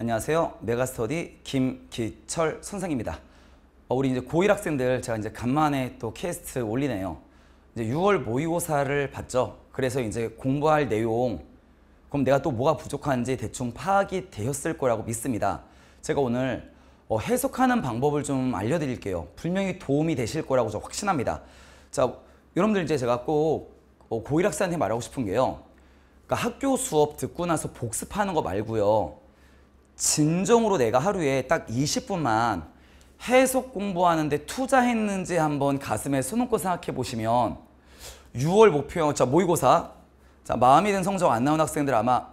안녕하세요. 메가스터디 김기철 선생입니다. 어, 우리 이제 고1 학생들 제가 이제 간만에 또 캐스트 올리네요. 이제 6월 모의고사를 봤죠. 그래서 이제 공부할 내용 그럼 내가 또 뭐가 부족한지 대충 파악이 되었을 거라고 믿습니다. 제가 오늘 어, 해석하는 방법을 좀 알려드릴게요. 분명히 도움이 되실 거라고 저 확신합니다. 자, 여러분들 이제 제가 꼭 어, 고1 학생한테 말하고 싶은 게요. 그러니까 학교 수업 듣고 나서 복습하는 거 말고요. 진정으로 내가 하루에 딱 20분만 해석 공부하는데 투자했는지 한번 가슴에 손놓고 생각해 보시면 6월 목표형 자 모의고사 자 마음이 든 성적 안 나온 학생들 아마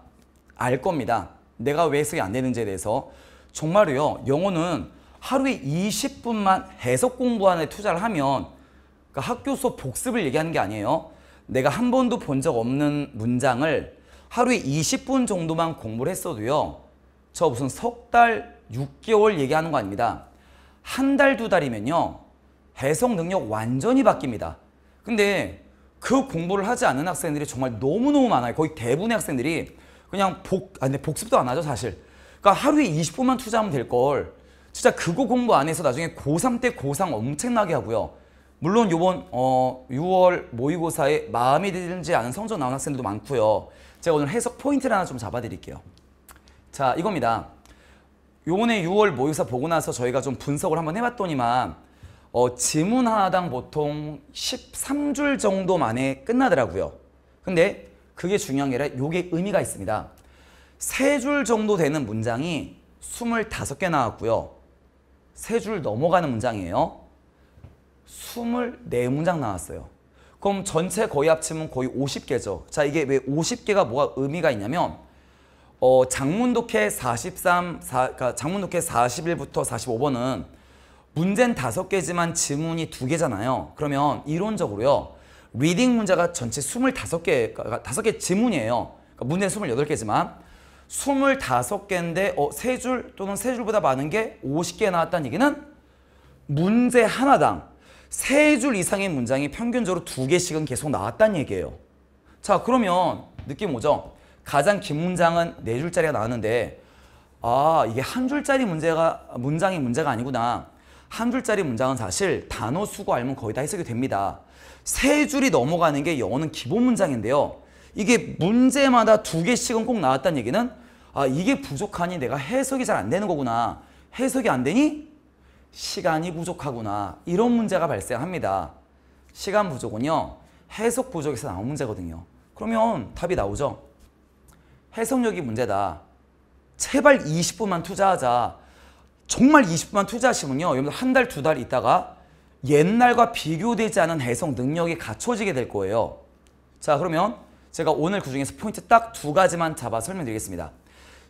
알 겁니다. 내가 왜 해석이 안 되는지에 대해서 정말로요 영어는 하루에 20분만 해석 공부하는 투자를 하면 그러니까 학교 수업 복습을 얘기하는 게 아니에요. 내가 한 번도 본 적 없는 문장을 하루에 20분 정도만 공부를 했어도요. 저 무슨 석달 6개월 얘기하는 거 아닙니다. 한 달, 두 달이면요. 해석 능력 완전히 바뀝니다. 근데 그 공부를 하지 않은 학생들이 정말 너무너무 많아요. 거의 대부분의 학생들이 그냥 복, 아니, 복습도 안 하죠, 사실. 그러니까 하루에 20분만 투자하면 될 걸. 진짜 그거 공부 안 해서 나중에 고3 때 고3 엄청나게 하고요. 물론 요번 어, 6월 모의고사에 마음에 들지 않은 성적 나온 학생들도 많고요. 제가 오늘 해석 포인트를 하나 좀 잡아드릴게요. 자 이겁니다. 요번에 6월 모의사 보고 나서 저희가 좀 분석을 한번 해봤더니만 어, 지문 하나당 보통 13줄 정도 만에 끝나더라고요. 근데 그게 중요한 게 아니라 요게 의미가 있습니다. 3줄 정도 되는 문장이 25개 나왔고요. 3줄 넘어가는 문장이에요. 24문장 나왔어요. 그럼 전체 거의 합치면 거의 50개죠. 자 이게 왜 50개가 뭐가 의미가 있냐면 어, 장문독해 43, 사, 그러니까 장문독해 41부터 45번은 문제는 다 개지만 지문이 2 개잖아요. 그러면 이론적으로요. 리딩 문제가 전체 25개, 5개 그러니까 지문이에요. 그러니까 문제는 28개지만 25개인데 어, 3줄 또는 3줄보다 많은 게 50개 나왔다는 얘기는 문제 하나당 3줄 이상의 문장이 평균적으로 2개씩은 계속 나왔다는 얘기예요. 자 그러면 느낌 오죠? 가장 긴 문장은 네 줄짜리가 나왔는데 아 이게 한 줄짜리 문제가 문장이 문제가 아니구나. 한 줄짜리 문장은 사실 단어 수고 알면 거의 다 해석이 됩니다. 세 줄이 넘어가는 게 영어는 기본 문장인데요. 이게 문제마다 두 개씩은 꼭 나왔다는 얘기는 아 이게 부족하니 내가 해석이 잘 안 되는 거구나. 해석이 안 되니 시간이 부족하구나. 이런 문제가 발생합니다. 시간 부족은요. 해석 부족에서 나온 문제거든요. 그러면 답이 나오죠. 해석력이 문제다. 제발 20분만 투자하자. 정말 20분만 투자하시면요. 여러분들 한 달, 두 달 있다가 옛날과 비교되지 않은 해석 능력이 갖춰지게 될 거예요. 자, 그러면 제가 오늘 그 중에서 포인트 딱 두 가지만 잡아 설명드리겠습니다.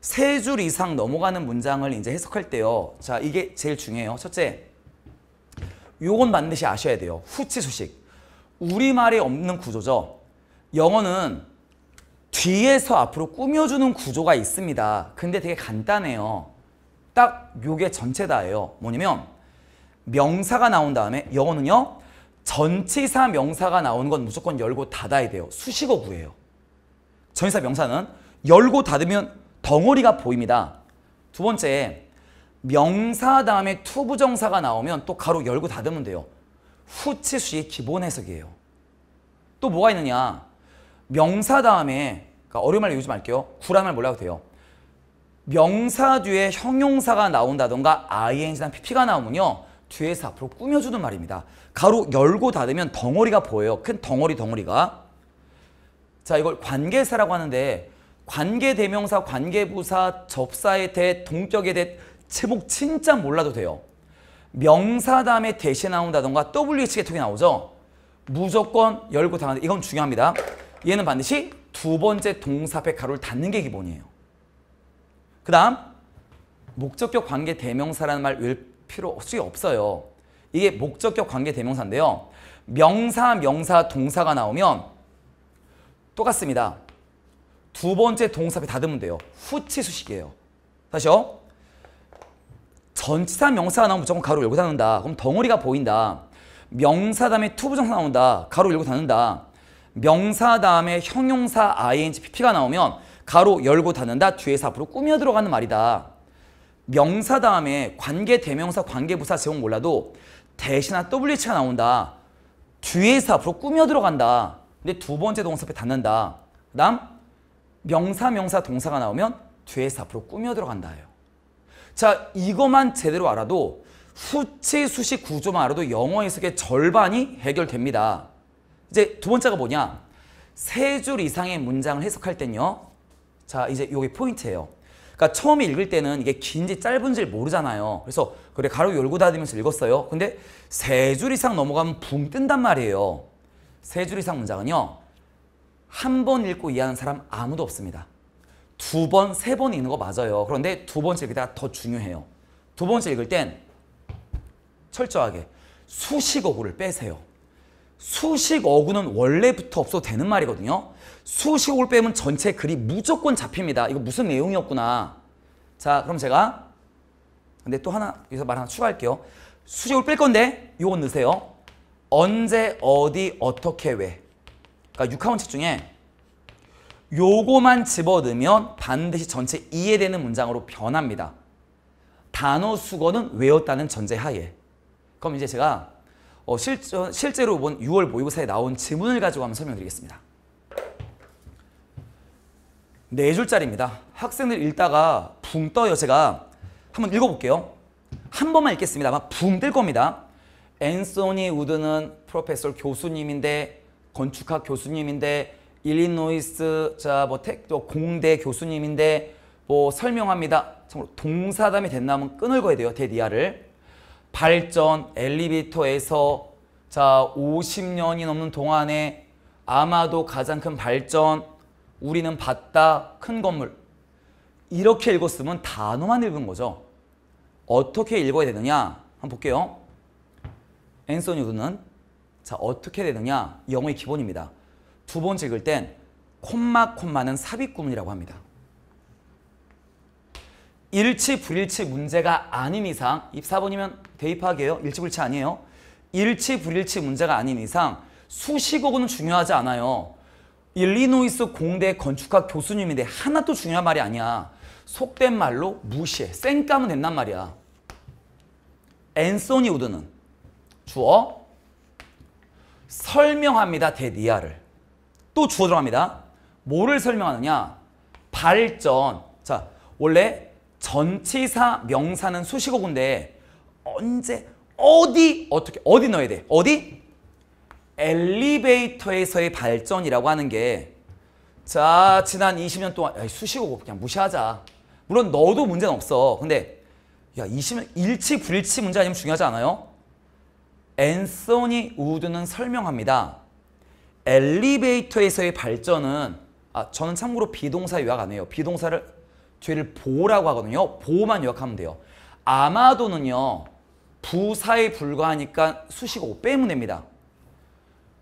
세 줄 이상 넘어가는 문장을 이제 해석할 때요. 자, 이게 제일 중요해요. 첫째, 요건 반드시 아셔야 돼요. 후치 소식 우리말에 없는 구조죠. 영어는 뒤에서 앞으로 꾸며주는 구조가 있습니다. 근데 되게 간단해요. 딱 요게 전체다예요. 뭐냐면 명사가 나온 다음에 영어는요. 전치사 명사가 나오는 건 무조건 열고 닫아야 돼요. 수식어 구예요. 전치사 명사는 열고 닫으면 덩어리가 보입니다. 두 번째, 명사 다음에 투부정사가 나오면 또 가로 열고 닫으면 돼요. 후치수의 기본 해석이에요. 또 뭐가 있느냐? 명사 다음에 그러니까 어려운 말 요즘 할게요. 구라말 몰라도 돼요. 명사 뒤에 형용사가 나온다던가 ing나 pp가 나오면요. 뒤에서 앞으로 꾸며주는 말입니다. 가로 열고 닫으면 덩어리가 보여요. 큰 덩어리 덩어리가. 자 이걸 관계사라고 하는데 관계대명사, 관계부사, 접사에 대, 동격에 대 제목 진짜 몰라도 돼요. 명사 다음에 대신 나온다던가 W 측에 톡이 나오죠. 무조건 열고 닫는다. 이건 중요합니다. 얘는 반드시 두 번째 동사 앞에 가로를 닫는 게 기본이에요. 그 다음 목적격 관계 대명사라는 말 외울 필요 수 없어요. 이게 목적격 관계 대명사인데요. 명사, 명사, 동사가 나오면 똑같습니다. 두 번째 동사 앞에 닫으면 돼요. 후치 수식이에요. 다시요. 전치사 명사가 나오면 무조건 가로 열고 닫는다. 그럼 덩어리가 보인다. 명사 다음에 투부정사 나온다. 가로 열고 닫는다. 명사 다음에 형용사 ing, pp가 나오면 가로 열고 닫는다 뒤에서 앞으로 꾸며 들어가는 말이다. 명사 다음에 관계 대명사 관계부사 제목 몰라도 대신한 wh가 나온다. 뒤에서 앞으로 꾸며 들어간다. 근데 두 번째 동사 앞에 닫는다. 그 다음 명사 명사 동사가 나오면 뒤에서 앞으로 꾸며 들어간다 예요. 자 이것만 제대로 알아도 수치 수식 구조만 알아도 영어 해석의 절반이 해결됩니다. 이제 두 번째가 뭐냐? 세 줄 이상의 문장을 해석할 땐요. 자, 이제 요게 포인트예요. 그러니까 처음에 읽을 때는 이게 긴지 짧은지 모르잖아요. 그래서 그래 가로 열고 닫으면서 읽었어요. 근데 세 줄 이상 넘어가면 붕 뜬단 말이에요. 세 줄 이상 문장은요. 한 번 읽고 이해하는 사람 아무도 없습니다. 두 번, 세 번 읽는 거 맞아요. 그런데 두 번째 읽을 때가 더 중요해요. 두 번째 읽을 땐 철저하게 수식어구를 빼세요. 수식 어구는 원래부터 없어도 되는 말이거든요. 수식 어구를 빼면 전체 글이 무조건 잡힙니다. 이거 무슨 내용이었구나. 자, 그럼 제가 근데 또 하나 여기서 말 하나 추가할게요. 수식 어구를 뺄 건데 요건 넣으세요. 언제, 어디, 어떻게, 왜. 그러니까 6학원칙 중에 요거만 집어넣으면 반드시 전체 이해되는 문장으로 변합니다. 단어 수거는 외웠다는 전제하에. 그럼 이제 제가 어, 실, 실제로 이번 6월 모의고사에 나온 지문을 가지고 한번 설명드리겠습니다. 네 줄짜리입니다. 학생들 읽다가 붕 떠요. 제가 한번 읽어볼게요. 한 번만 읽겠습니다. 아마 붕 뜰 겁니다. 앤소니 우드는 프로페서 교수님인데 건축학 교수님인데 일리노이스 자뭐 텍 뭐 공대 교수님인데 뭐 설명합니다. 참 동사담이 된다면 끊을 거야 돼요. 데디아를. 발전 엘리베이터에서 자 50년이 넘는 동안에 아마도 가장 큰 발전 우리는 봤다 큰 건물 이렇게 읽었으면 단어만 읽은 거죠. 어떻게 읽어야 되느냐 한번 볼게요. 앤서니 우드는 자 어떻게 되느냐 영어의 기본입니다. 두 번째 읽을 땐 콤마 콤마는 삽입구문이라고 합니다. 일치 불일치 문제가 아닌 이상 입사본이면 대입하기예요. 일치 불일치 아니에요. 일치 불일치 문제가 아닌 이상 수식어는 중요하지 않아요. 일리노이스 공대 건축학 교수님인데 하나도 중요한 말이 아니야. 속된 말로 무시해. 쌩까면 된단 말이야. 앤소니 우드는 주어 설명합니다. 데디아를. 또 주어 들어갑니다. 뭐를 설명하느냐? 발전. 자, 원래 전치사 명사는 수식어군데 언제 어디 어떻게 어디 넣어야 돼? 어디? 엘리베이터에서의 발전이라고 하는 게 자 지난 20년 동안 야, 수식어고 뭐 그냥 무시하자. 물론 넣어도 문제는 없어. 근데 야 20년 일치 불일치 문제 아니면 중요하지 않아요? 앤서니 우드는 설명합니다. 엘리베이터에서의 발전은 아 저는 참고로 비동사 요약 안 해요. 비동사를 죄를 보라고 하거든요. 보만 요약하면 돼요. 아마도는요. 부사에 불과하니까 수식어 빼면 됩니다.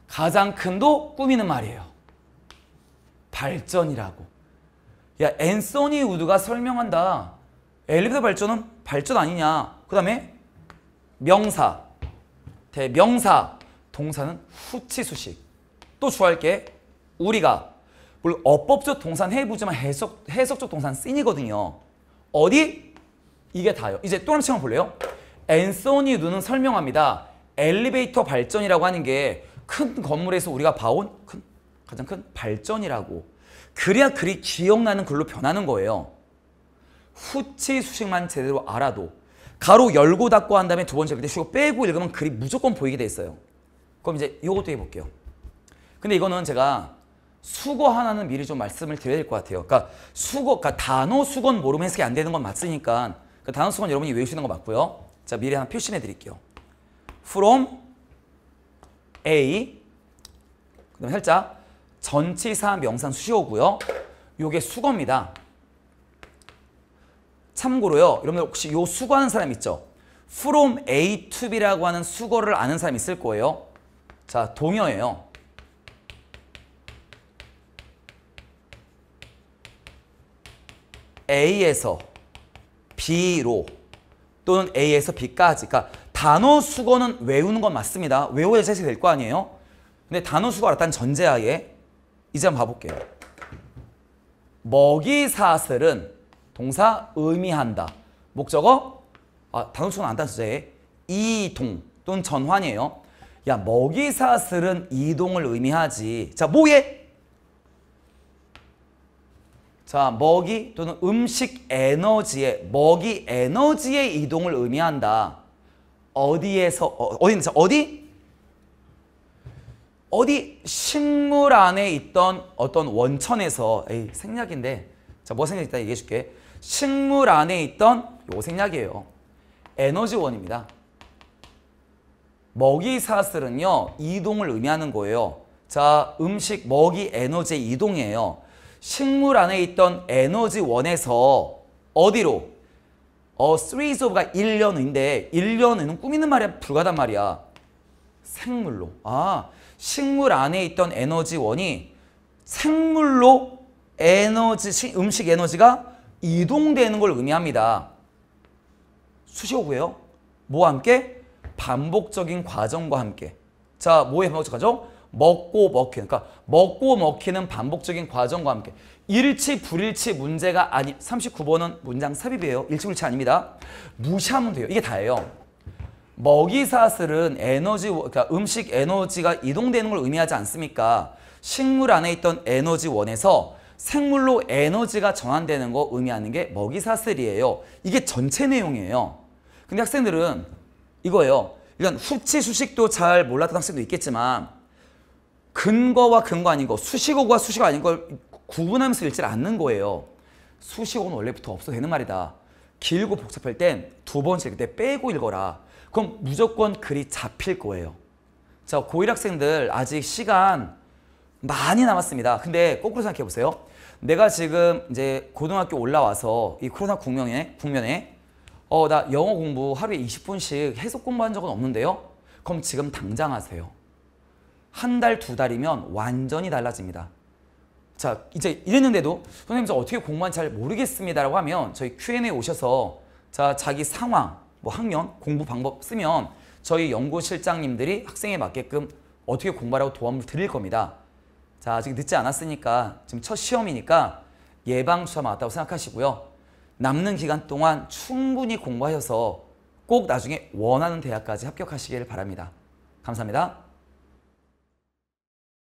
가장 큰 도 꾸미는 말이에요. 발전이라고. 야 앤서니 우드가 설명한다. 엘리베이터 발전은 발전 아니냐. 그 다음에 명사, 대명사, 동사는 후치 수식. 또 주할 게 우리가, 물론 어법적 동산 해부지만 해석, 해석적 동산 씬이거든요. 어디? 이게 다요. 이제 또 하나 체험 볼래요? 앤서니 눈은 설명합니다. 엘리베이터 발전이라고 하는 게 큰 건물에서 우리가 봐온 큰, 가장 큰 발전이라고 그래야 그리 기억나는 글로 변하는 거예요. 후치 수식만 제대로 알아도 가로 열고 닫고 한 다음에 두 번째 글때 쉬고 빼고 읽으면 글이 무조건 보이게 돼 있어요. 그럼 이제 이것도 해볼게요. 근데 이거는 제가 수거 하나는 미리 좀 말씀을 드려야 될 것 같아요. 그러니까 수거, 그러니까 단어 수건 모르면 해석이 안 되는 건 맞으니까 그 단어 수건 여러분이 외우시는 거 맞고요. 자, 미리 하나 표시해 드릴게요. From A 그다음 살짝 전치사 명상 수시고요 요게 수거입니다. 참고로요. 여러분들 혹시 요 수거하는 사람 있죠? From A to B라고 하는 수거를 아는 사람 있을 거예요. 자, 동요예요. A에서 B로 또는 A에서 B까지 그러니까 단어 수거는 외우는 건 맞습니다. 외워야 셋이 될 거 아니에요? 근데 단어 수거 알았다는 전제하에 이제 한번 봐볼게요. 먹이 사슬은 동사 의미한다. 목적어 아, 단어 수거는 안다는 전제에 이동 또는 전환이에요. 야 먹이 사슬은 이동을 의미하지. 자 뭐에? 자, 먹이 또는 음식 에너지의 먹이 에너지의 이동을 의미한다. 어디에서 어, 어디 어디 어디 식물 안에 있던 어떤 원천에서 에이, 생략인데 자, 뭐 생략 있다 얘기해 줄게. 식물 안에 있던 요 생략이에요. 에너지원입니다. 먹이 사슬은요. 이동을 의미하는 거예요. 자, 음식, 먹이, 에너지의 이동이에요. 식물 안에 있던 에너지원에서 어디로? 어, 3 is 가 1년인데 1년은 꾸미는 말에 불과단 말이야. 생물로. 아, 식물 안에 있던 에너지원이 생물로 에너지, 음식 에너지가 이동되는 걸 의미합니다. 수시오고요. 뭐와 함께? 반복적인 과정과 함께. 자, 뭐의 반복적 과정? 먹고 먹히는 그러니까 먹고 먹히는 반복적인 과정과 함께 일치 불일치 문제가 아니 39번은 문장 삽입이에요. 일치 불일치 아닙니다. 무시하면 돼요. 이게 다예요. 먹이사슬은 에너지, 그러니까 음식 에너지가 이동되는 걸 의미하지 않습니까? 식물 안에 있던 에너지원에서 생물로 에너지가 전환되는 거 의미하는 게 먹이사슬이에요. 이게 전체 내용이에요. 근데 학생들은 이거예요. 일단 후치 수식도 잘 몰랐던 학생도 있겠지만 근거와 근거 아닌 거, 수식어와 수식어 아닌 걸 구분하면서 읽질 않는 거예요. 수식어는 원래부터 없어도 되는 말이다. 길고 복잡할 땐 두번 읽을 때 빼고 읽어라. 그럼 무조건 글이 잡힐 거예요. 자, 고1 학생들 아직 시간 많이 남았습니다. 근데 거꾸로 생각해 보세요. 내가 지금 이제 고등학교 올라와서 이 코로나 국면에, 국면에 어, 나 영어 공부 하루에 20분씩 해석 공부한 적은 없는데요. 그럼 지금 당장 하세요. 한 달, 두 달이면 완전히 달라집니다. 자, 이제 이랬는데도 선생님 저 어떻게 공부한 잘 모르겠습니다라고 하면 저희 Q&A 오셔서 자, 자기 상황, 뭐 학년, 공부 방법 쓰면 저희 연구실장님들이 학생에 맞게끔 어떻게 공부하라고 도움을 드릴 겁니다. 자, 아직 늦지 않았으니까 지금 첫 시험이니까 예방주사 맞았다고 생각하시고요. 남는 기간 동안 충분히 공부하셔서 꼭 나중에 원하는 대학까지 합격하시길 바랍니다. 감사합니다.